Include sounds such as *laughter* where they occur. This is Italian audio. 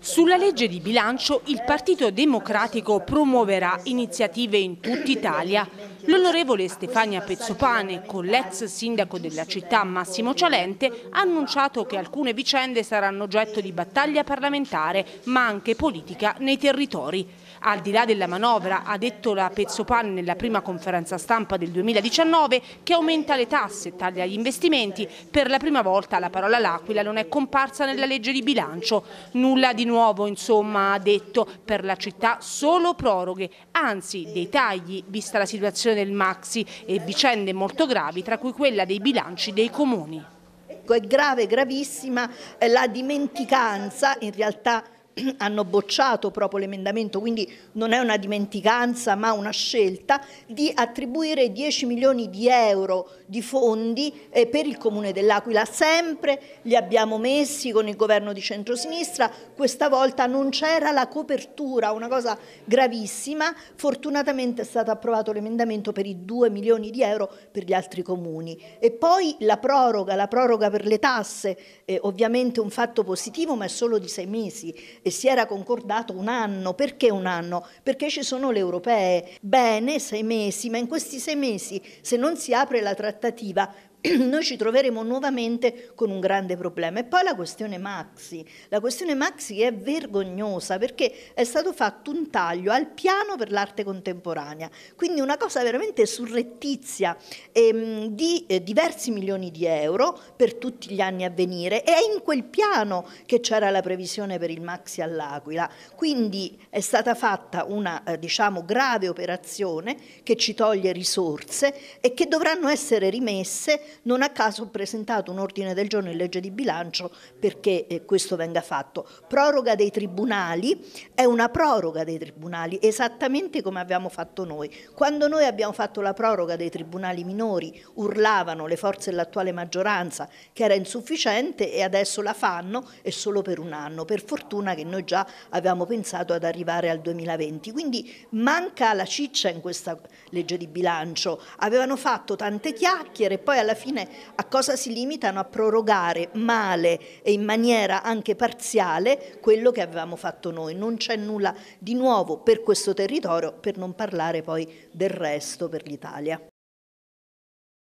Sulla legge di bilancio il Partito Democratico promuoverà iniziative in tutta Italia. L'onorevole Stefania Pezzopane, con l'ex sindaco della città Massimo Cialente, ha annunciato che alcune vicende saranno oggetto di battaglia parlamentare, ma anche politica nei territori. Al di là della manovra, ha detto la Pezzopane nella prima conferenza stampa del 2019 che aumenta le tasse, e taglia gli investimenti. Per la prima volta la parola L'Aquila non è comparsa nella legge di bilancio. Nulla di nuovo, insomma, ha detto, per la città solo proroghe, anzi dei tagli, vista la situazione del Maxi e vicende molto gravi, tra cui quella dei bilanci dei comuni. È grave, gravissima eh, la dimenticanza, in realtà *clears throat* hanno bocciato proprio l'emendamento, quindi non è una dimenticanza ma una scelta, di attribuire 10 milioni di euro di fondi eh, per il Comune dell'Aquila. Sempre li abbiamo messi con il governo di centrosinistra, questa volta non c'era la copertura, una cosa gravissima, fortunatamente è stato approvato l'emendamento per i 2 milioni di euro per gli altri comuni. E poi la proroga, la proroga per le tasse, eh, ovviamente un fatto positivo ma è solo di sei mesi e si era concordato un anno. Perché un anno? Perché ci sono le europee. Bene, sei mesi, ma in questi sei mesi se non si apre la trattativa *clears throat* noi ci troveremo nuovamente con un grande problema. E poi la questione Maxi. La questione Maxi è vergognosa perché è stato fatto un taglio al piano per l'arte contemporanea, quindi una cosa veramente surrettizia ehm, di eh, diversi milioni di euro per tutti gli anni a venire e è in quel piano che c'era la previsione per il Maxi all'Aquila. Quindi è stata fatta una eh, diciamo, grave operazione che ci toglie risorse e che dovranno essere rimesse non a caso ho presentato un ordine del giorno in legge di bilancio perché eh, questo venga fatto. Proroga dei tribunali è una proroga dei tribunali, esattamente come abbiamo fatto noi. Quando noi abbiamo fatto la proroga dei tribunali minori urlavano le forze dell'attuale maggioranza che era insufficiente e adesso la fanno e solo per un anno. Per fortuna che noi già avevamo pensato ad arrivare al 2020. Quindi manca la ciccia in questa legge di bilancio. Avevano fatto tante chiacchiere e poi alla fine fine a cosa si limitano? A prorogare male e in maniera anche parziale quello che avevamo fatto noi. Non c'è nulla di nuovo per questo territorio, per non parlare poi del resto per l'Italia.